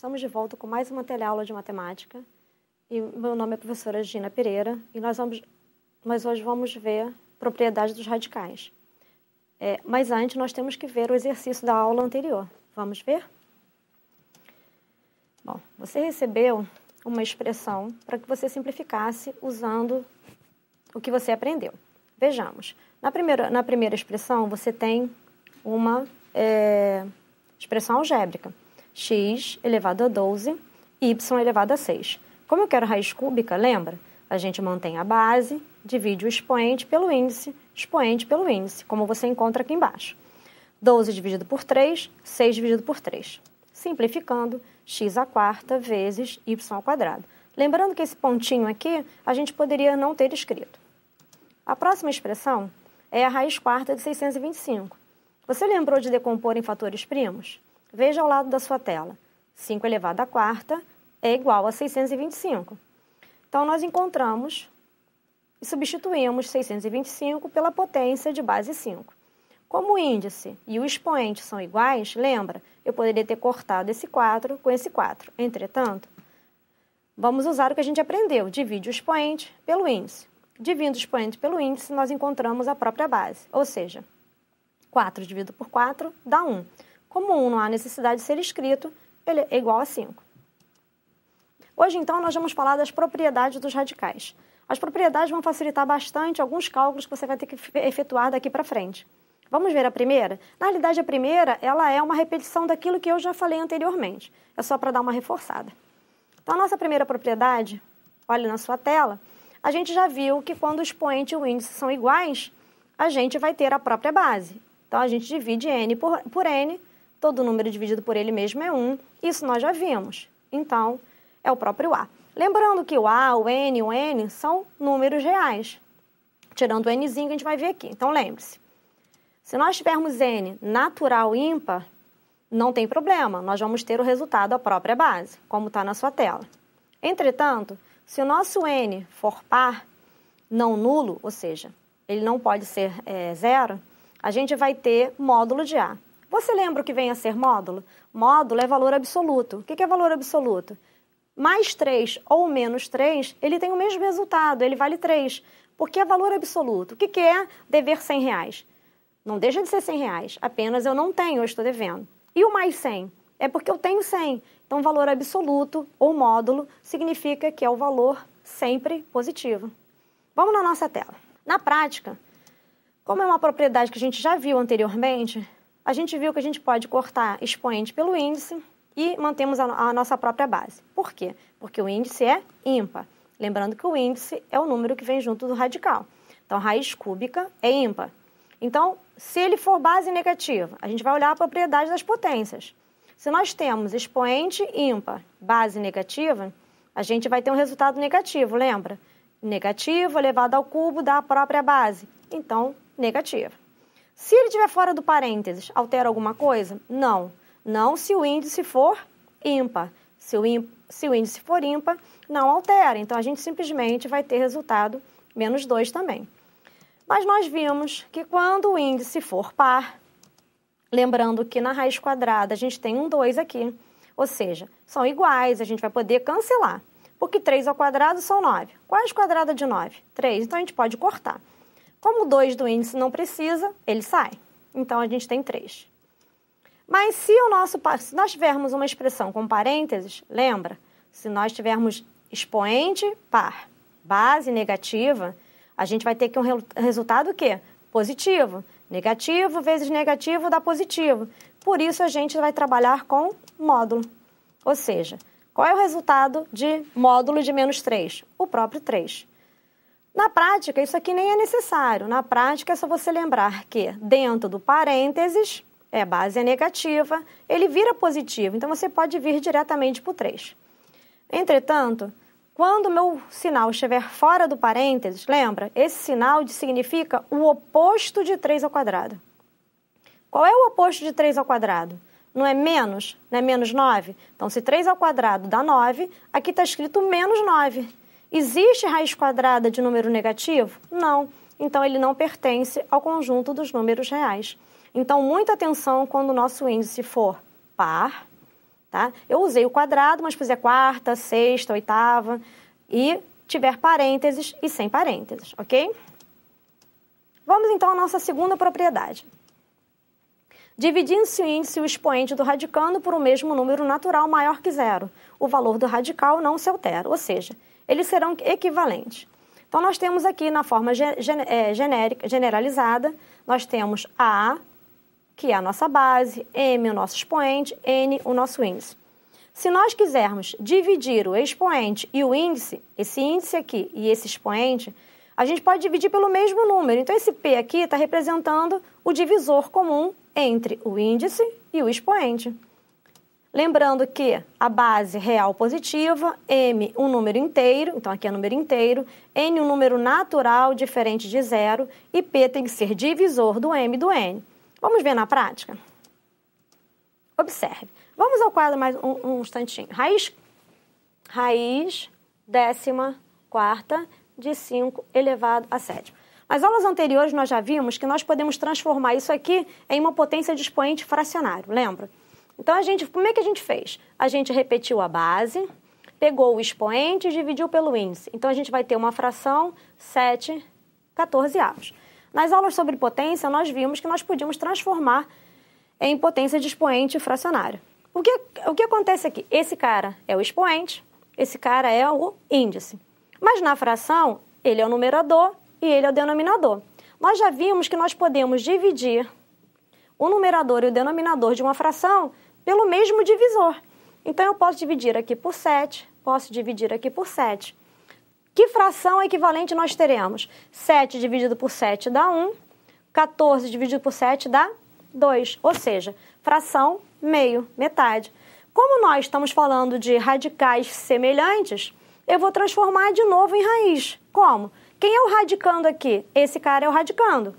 Estamos de volta com mais uma teleaula de matemática. E meu nome é professora Gina Pereira e nós, vamos, nós hoje vamos ver propriedades dos radicais. É, mas antes nós temos que ver o exercício da aula anterior. Vamos ver? Bom, você recebeu uma expressão para que você simplificasse usando o que você aprendeu. Vejamos. Na primeira, na primeira expressão, você tem uma é, expressão algébrica x elevado a 12, y elevado a 6. Como eu quero raiz cúbica, lembra? A gente mantém a base, divide o expoente pelo índice, expoente pelo índice, como você encontra aqui embaixo. 12 dividido por 3, 6 dividido por 3. Simplificando, x à quarta vezes y ao quadrado. Lembrando que esse pontinho aqui a gente poderia não ter escrito. A próxima expressão é a raiz quarta de 625. Você lembrou de decompor em fatores primos? Veja ao lado da sua tela. 5 elevado à quarta é igual a 625. Então, nós encontramos e substituímos 625 pela potência de base 5. Como o índice e o expoente são iguais, lembra, eu poderia ter cortado esse 4 com esse 4. Entretanto, vamos usar o que a gente aprendeu, divide o expoente pelo índice. Dividindo o expoente pelo índice, nós encontramos a própria base, ou seja, 4 dividido por 4 dá 1. Como 1 não há necessidade de ser escrito, ele é igual a 5. Hoje, então, nós vamos falar das propriedades dos radicais. As propriedades vão facilitar bastante alguns cálculos que você vai ter que efetuar daqui para frente. Vamos ver a primeira? Na realidade, a primeira ela é uma repetição daquilo que eu já falei anteriormente. É só para dar uma reforçada. Então, a nossa primeira propriedade, olha na sua tela, a gente já viu que quando o expoente e o índice são iguais, a gente vai ter a própria base. Então, a gente divide n por, por n todo número dividido por ele mesmo é 1. Isso nós já vimos. Então, é o próprio A. Lembrando que o A, o N, o N são números reais. Tirando o Nzinho que a gente vai ver aqui. Então, lembre-se. Se nós tivermos N natural ímpar, não tem problema, nós vamos ter o resultado à própria base, como está na sua tela. Entretanto, se o nosso N for par, não nulo, ou seja, ele não pode ser é, zero, a gente vai ter módulo de A. Você lembra o que vem a ser módulo? Módulo é valor absoluto. O que é valor absoluto? Mais 3 ou menos 3, ele tem o mesmo resultado, ele vale 3. Porque é valor absoluto. O que é dever 100 reais? Não deixa de ser 100 reais, apenas eu não tenho, eu estou devendo. E o mais 100? É porque eu tenho 100. Então, valor absoluto ou módulo significa que é o valor sempre positivo. Vamos na nossa tela. Na prática, como é uma propriedade que a gente já viu anteriormente, a gente viu que a gente pode cortar expoente pelo índice e mantemos a, a nossa própria base. Por quê? Porque o índice é ímpar. Lembrando que o índice é o número que vem junto do radical. Então, raiz cúbica é ímpar. Então, se ele for base negativa, a gente vai olhar a propriedade das potências. Se nós temos expoente ímpar, base negativa, a gente vai ter um resultado negativo, lembra? Negativo elevado ao cubo da própria base. Então, negativa. Se ele estiver fora do parênteses, altera alguma coisa? Não. Não se o índice for ímpar. Se o, ímpar, se o índice for ímpar, não altera. Então, a gente simplesmente vai ter resultado menos 2 também. Mas nós vimos que quando o índice for par, lembrando que na raiz quadrada a gente tem um 2 aqui, ou seja, são iguais, a gente vai poder cancelar. Porque 3 ao quadrado são 9. Qual é a quadrada de 9? 3. Então, a gente pode cortar. Como dois do índice não precisa, ele sai. Então a gente tem três. Mas se, o nosso, se nós tivermos uma expressão com parênteses, lembra? Se nós tivermos expoente par, base negativa, a gente vai ter que um re, resultado o quê? Positivo. Negativo vezes negativo dá positivo. Por isso a gente vai trabalhar com módulo. Ou seja, qual é o resultado de módulo de menos 3? O próprio 3. Na prática, isso aqui nem é necessário. Na prática, é só você lembrar que dentro do parênteses, é base é negativa, ele vira positivo, então você pode vir diretamente para o 3. Entretanto, quando meu sinal estiver fora do parênteses, lembra, esse sinal significa o oposto de 3 ao quadrado. Qual é o oposto de 3 ao quadrado? Não é menos? Não é menos 9? Então, se 3 ao quadrado dá 9, aqui está escrito menos 9, Existe raiz quadrada de número negativo? Não. Então, ele não pertence ao conjunto dos números reais. Então, muita atenção quando o nosso índice for par. Tá? Eu usei o quadrado, mas fizer quarta, sexta, oitava e tiver parênteses e sem parênteses, ok? Vamos então à nossa segunda propriedade. Dividindo-se o índice e o expoente do radicando por um mesmo número natural maior que zero, o valor do radical não se altera, ou seja, eles serão equivalentes. Então, nós temos aqui na forma é, genérica, generalizada, nós temos A, que é a nossa base, M, o nosso expoente, N, o nosso índice. Se nós quisermos dividir o expoente e o índice, esse índice aqui e esse expoente, a gente pode dividir pelo mesmo número. Então, esse P aqui está representando o divisor comum entre o índice e o expoente. Lembrando que a base real positiva, m um número inteiro, então aqui é número inteiro, n um número natural diferente de zero e p tem que ser divisor do m do n. Vamos ver na prática? Observe. Vamos ao quadro mais um, um instantinho. Raiz, raiz décima quarta de 5 elevado a 7. Nas aulas anteriores nós já vimos que nós podemos transformar isso aqui em uma potência de expoente fracionário, lembra? Então, a gente, como é que a gente fez? A gente repetiu a base, pegou o expoente e dividiu pelo índice. Então, a gente vai ter uma fração 7 14avos. Nas aulas sobre potência, nós vimos que nós podíamos transformar em potência de expoente fracionário. O que, o que acontece aqui? Esse cara é o expoente, esse cara é o índice. Mas na fração, ele é o numerador e ele é o denominador. Nós já vimos que nós podemos dividir o numerador e o denominador de uma fração pelo mesmo divisor. Então, eu posso dividir aqui por 7, posso dividir aqui por 7. Que fração equivalente nós teremos? 7 dividido por 7 dá 1, 14 dividido por 7 dá 2, ou seja, fração meio, metade. Como nós estamos falando de radicais semelhantes, eu vou transformar de novo em raiz. Como? Quem é o radicando aqui? Esse cara é o radicando.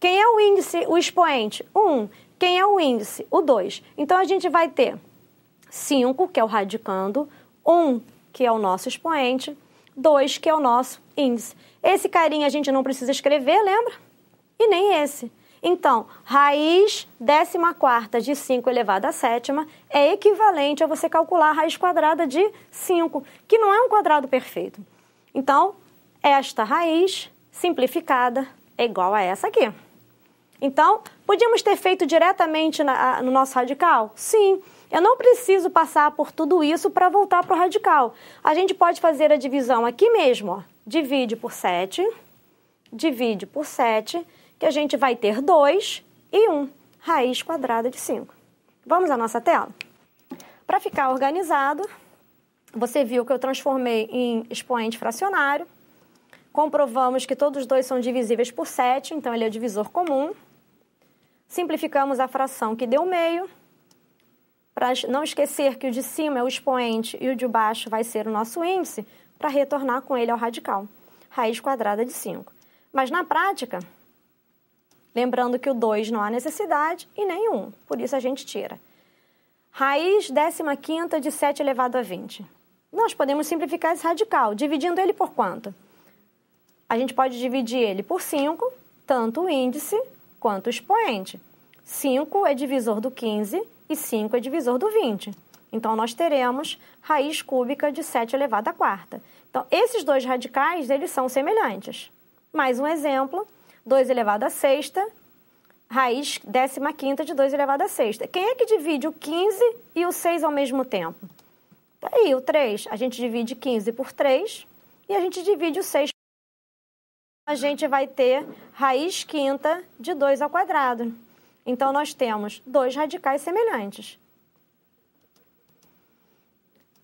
Quem é o índice, o expoente? um? 1. Quem é o índice? O 2. Então a gente vai ter 5, que é o radicando, 1, que é o nosso expoente, 2, que é o nosso índice. Esse carinha a gente não precisa escrever, lembra? E nem esse. Então, raiz décima quarta de 5 elevado a sétima é equivalente a você calcular a raiz quadrada de 5, que não é um quadrado perfeito. Então, esta raiz simplificada é igual a essa aqui. Então, podíamos ter feito diretamente na, no nosso radical? Sim. Eu não preciso passar por tudo isso para voltar para o radical. A gente pode fazer a divisão aqui mesmo. Ó. Divide por 7, divide por 7, que a gente vai ter 2 e 1, raiz quadrada de 5. Vamos à nossa tela? Para ficar organizado, você viu que eu transformei em expoente fracionário. Comprovamos que todos os dois são divisíveis por 7, então ele é divisor comum. Simplificamos a fração que deu meio, para não esquecer que o de cima é o expoente e o de baixo vai ser o nosso índice, para retornar com ele ao radical, raiz quadrada de 5. Mas na prática, lembrando que o 2 não há necessidade e nem 1, um, por isso a gente tira. Raiz 15 de 7 elevado a 20. Nós podemos simplificar esse radical, dividindo ele por quanto? A gente pode dividir ele por 5, tanto o índice quanto o expoente. 5 é divisor do 15 e 5 é divisor do 20. Então, nós teremos raiz cúbica de 7 elevado à quarta. Então, esses dois radicais, eles são semelhantes. Mais um exemplo, 2 elevado à sexta, raiz décima quinta de 2 elevado à sexta. Quem é que divide o 15 e o 6 ao mesmo tempo? Tá aí, o 3. A gente divide 15 por 3 e a gente divide o 6 por a gente vai ter raiz quinta de 2 ao quadrado. Então, nós temos dois radicais semelhantes.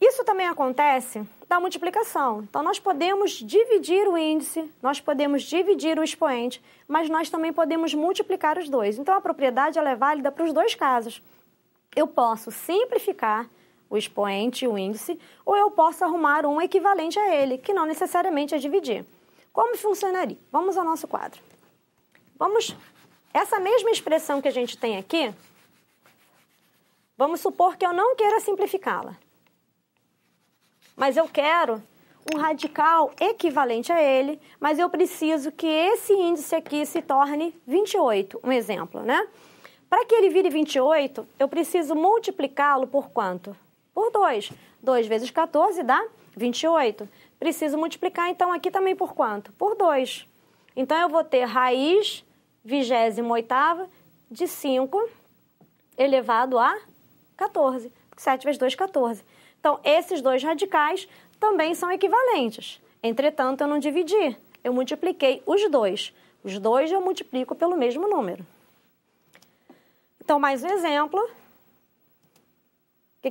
Isso também acontece da multiplicação. Então, nós podemos dividir o índice, nós podemos dividir o expoente, mas nós também podemos multiplicar os dois. Então, a propriedade é válida para os dois casos. Eu posso simplificar o expoente e o índice, ou eu posso arrumar um equivalente a ele, que não necessariamente é dividir. Como funcionaria? Vamos ao nosso quadro. Vamos. Essa mesma expressão que a gente tem aqui, vamos supor que eu não queira simplificá-la. Mas eu quero um radical equivalente a ele, mas eu preciso que esse índice aqui se torne 28, um exemplo, né? Para que ele vire 28, eu preciso multiplicá-lo por quanto? Por 2. 2 vezes 14 dá 28 preciso multiplicar então aqui também por quanto? Por 2. Então eu vou ter raiz vigésima oitava de 5 elevado a 14, 7 vezes 2 14. Então esses dois radicais também são equivalentes. Entretanto, eu não dividi, eu multipliquei os dois. Os dois eu multiplico pelo mesmo número. Então, mais um exemplo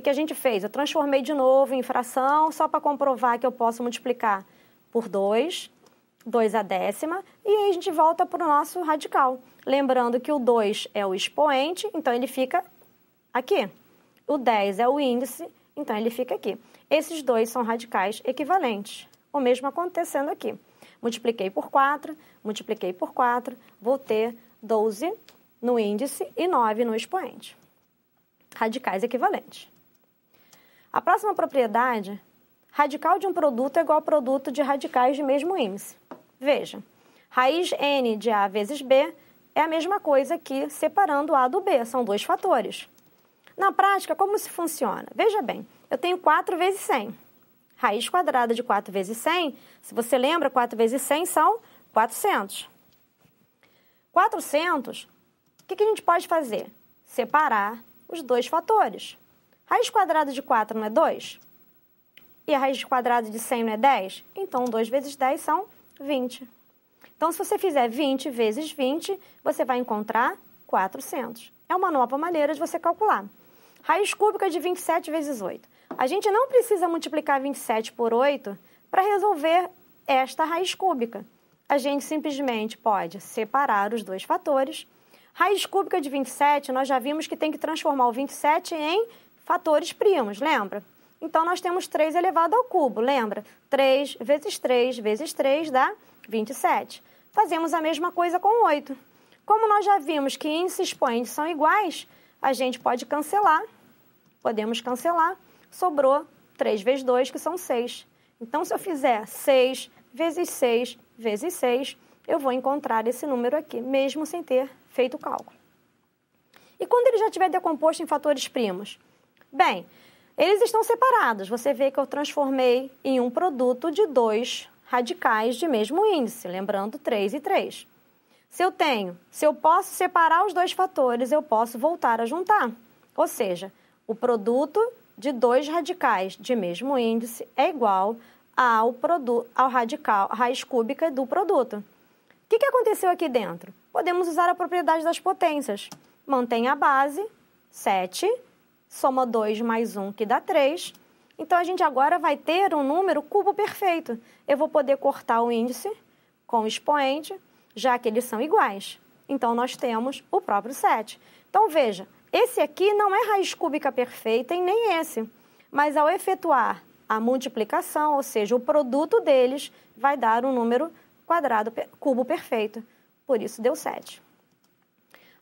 que, que a gente fez? Eu transformei de novo em fração, só para comprovar que eu posso multiplicar por 2, 2 à décima, e aí a gente volta para o nosso radical. Lembrando que o 2 é o expoente, então ele fica aqui. O 10 é o índice, então ele fica aqui. Esses dois são radicais equivalentes. O mesmo acontecendo aqui. Multipliquei por 4, multipliquei por 4, vou ter 12 no índice e 9 no expoente. Radicais equivalentes. A próxima propriedade, radical de um produto é igual ao produto de radicais de mesmo índice. Veja, raiz n de A vezes B é a mesma coisa que separando A do B, são dois fatores. Na prática, como isso funciona? Veja bem, eu tenho 4 vezes 100. Raiz quadrada de 4 vezes 100, se você lembra, 4 vezes 100 são 400. 400, o que a gente pode fazer? Separar os dois fatores. Raiz quadrada de 4 não é 2? E a raiz quadrada de 100 não é 10? Então, 2 vezes 10 são 20. Então, se você fizer 20 vezes 20, você vai encontrar 400. É uma nova maneira de você calcular. Raiz cúbica de 27 vezes 8. A gente não precisa multiplicar 27 por 8 para resolver esta raiz cúbica. A gente simplesmente pode separar os dois fatores. Raiz cúbica de 27, nós já vimos que tem que transformar o 27 em fatores primos, lembra? Então, nós temos 3 elevado ao cubo, lembra? 3 vezes 3 vezes 3 dá 27. Fazemos a mesma coisa com 8. Como nós já vimos que índices e expoente são iguais, a gente pode cancelar, podemos cancelar, sobrou 3 vezes 2, que são 6. Então, se eu fizer 6 vezes 6 vezes 6, eu vou encontrar esse número aqui, mesmo sem ter feito o cálculo. E quando ele já estiver decomposto em fatores primos? Bem, eles estão separados. Você vê que eu transformei em um produto de dois radicais de mesmo índice, lembrando 3 e 3. Se eu tenho, se eu posso separar os dois fatores, eu posso voltar a juntar. Ou seja, o produto de dois radicais de mesmo índice é igual ao, produto, ao radical, raiz cúbica do produto. O que, que aconteceu aqui dentro? Podemos usar a propriedade das potências. Mantém a base, 7, soma 2 mais 1, que dá 3. Então, a gente agora vai ter um número cubo perfeito. Eu vou poder cortar o índice com o expoente, já que eles são iguais. Então, nós temos o próprio 7. Então, veja, esse aqui não é raiz cúbica perfeita e nem esse. Mas, ao efetuar a multiplicação, ou seja, o produto deles, vai dar um número quadrado cubo perfeito. Por isso, deu 7.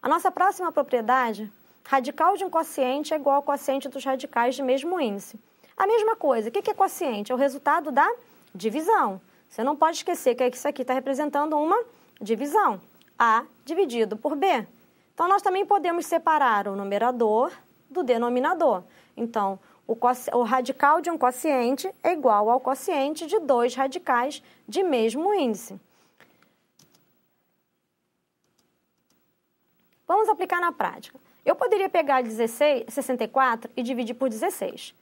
A nossa próxima propriedade Radical de um quociente é igual ao quociente dos radicais de mesmo índice. A mesma coisa, o que é quociente? É o resultado da divisão. Você não pode esquecer que isso aqui está representando uma divisão. A dividido por B. Então, nós também podemos separar o numerador do denominador. Então, o, o radical de um quociente é igual ao quociente de dois radicais de mesmo índice. Vamos aplicar na prática. Eu poderia pegar 16, 64 e dividir por 16.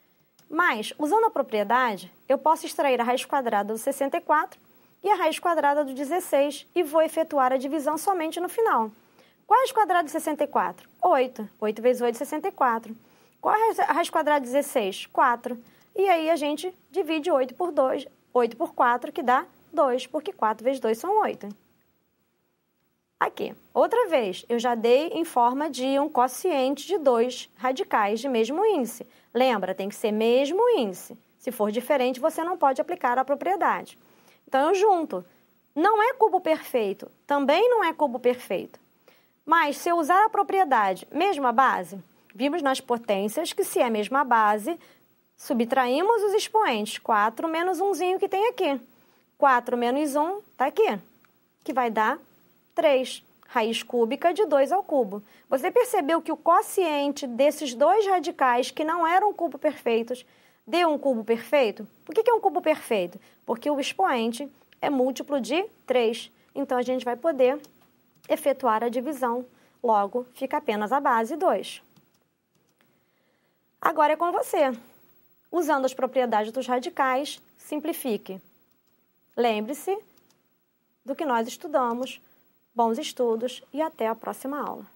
Mas, usando a propriedade, eu posso extrair a raiz quadrada do 64 e a raiz quadrada do 16 e vou efetuar a divisão somente no final. Qual a raiz quadrada de 64? 8. 8 vezes 8 é 64. Qual a raiz quadrada de 16? 4. E aí a gente divide 8 por 2, 8 por 4, que dá 2, porque 4 vezes 2 são 8 aqui. Outra vez, eu já dei em forma de um quociente de dois radicais de mesmo índice. Lembra, tem que ser mesmo índice. Se for diferente, você não pode aplicar a propriedade. Então, eu junto. Não é cubo perfeito, também não é cubo perfeito. Mas se eu usar a propriedade mesma base, vimos nas potências que se é a mesma base, subtraímos os expoentes, 4 menos 1 que tem aqui. 4 menos 1 está aqui, que vai dar 3, raiz cúbica de 2 ao cubo. Você percebeu que o quociente desses dois radicais que não eram cubo perfeitos deu um cubo perfeito? Por que é um cubo perfeito? Porque o expoente é múltiplo de 3. Então, a gente vai poder efetuar a divisão. Logo, fica apenas a base 2. Agora é com você. Usando as propriedades dos radicais, simplifique. Lembre-se do que nós estudamos bons estudos e até a próxima aula.